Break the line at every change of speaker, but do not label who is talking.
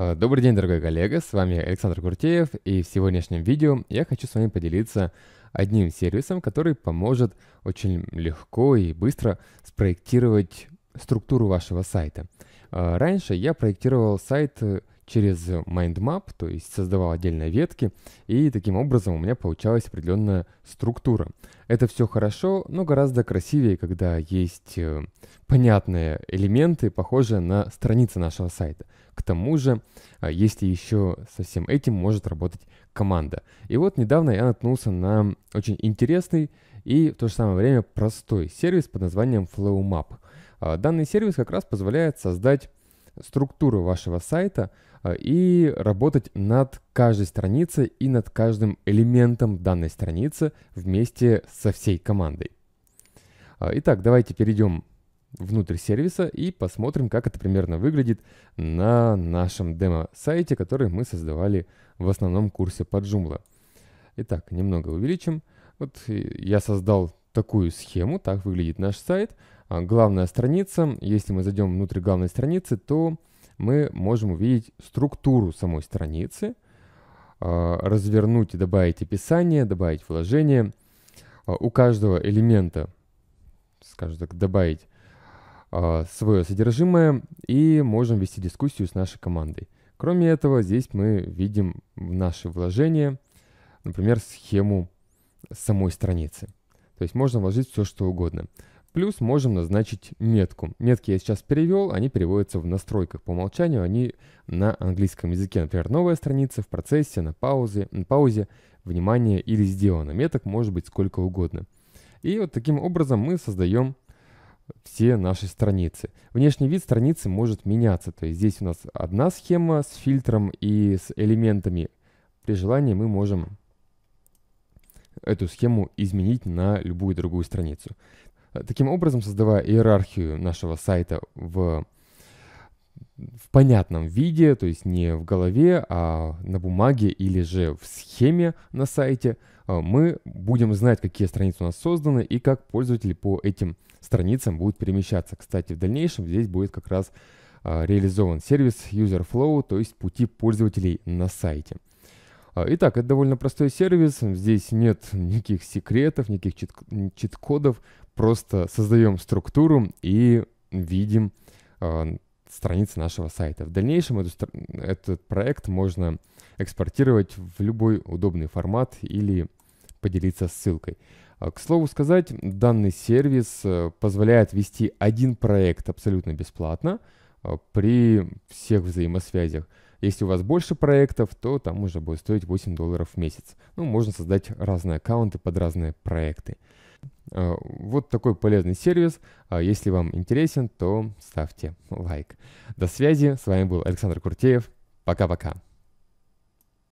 А, добрый день, дорогой коллега, с вами Александр Куртеев, и в сегодняшнем видео я хочу с вами поделиться одним сервисом, который поможет очень легко и быстро спроектировать структуру вашего сайта. А, раньше я проектировал сайт э, через MindMap, то есть создавал отдельные ветки, и таким образом у меня получалась определенная структура. Это все хорошо, но гораздо красивее, когда есть э, понятные элементы, похожие на страницы нашего сайта. К тому же, а, если еще со всем этим может работать команда. И вот недавно я наткнулся на очень интересный и в то же самое время простой сервис под названием FlowMap. А, данный сервис как раз позволяет создать структуру вашего сайта э, и работать над каждой страницей и над каждым элементом данной страницы вместе со всей командой. Э, итак, давайте перейдем внутрь сервиса и посмотрим, как это примерно выглядит на нашем демо-сайте, который мы создавали в основном курсе по Joomla. Итак, немного увеличим. Вот э, я создал такую схему, так выглядит наш сайт – а, главная страница. Если мы зайдем внутрь главной страницы, то мы можем увидеть структуру самой страницы, а, развернуть и добавить описание, добавить вложение. А, у каждого элемента, скажем так, добавить свое содержимое и можем вести дискуссию с нашей командой. Кроме этого, здесь мы видим наши вложения, например, схему самой страницы. То есть можно вложить все, что угодно. Плюс можем назначить метку. Метки я сейчас перевел, они переводятся в настройках. По умолчанию они на английском языке. Например, новая страница, в процессе, на паузе, на паузе, внимание или сделано. Меток может быть сколько угодно. И вот таким образом мы создаем все наши страницы. Внешний вид страницы может меняться. То есть здесь у нас одна схема с фильтром и с элементами. При желании мы можем эту схему изменить на любую другую страницу. Э, таким образом, создавая иерархию нашего сайта в, в понятном виде, то есть не в голове, а на бумаге или же в схеме на сайте, э, мы будем знать, какие страницы у нас созданы и как пользователи по этим страницам будут перемещаться. Кстати, в дальнейшем здесь будет как раз э, реализован сервис User Flow, то есть пути пользователей на сайте – а, итак, это довольно простой сервис, здесь нет никаких секретов, никаких чит- кодов просто создаем структуру и видим э, страницы нашего сайта. В дальнейшем эту, этот проект можно экспортировать в любой удобный формат или поделиться ссылкой. А, к слову сказать, данный сервис э, позволяет вести один проект абсолютно бесплатно, Э, при всех взаимосвязях. Если у вас больше проектов, то там уже будет стоить 8 долларов в месяц. Ну, можно создать разные аккаунты под разные проекты. Э, вот такой полезный сервис. Э, если вам интересен, то ставьте лайк. До связи. С вами был Александр Куртеев. Пока-пока.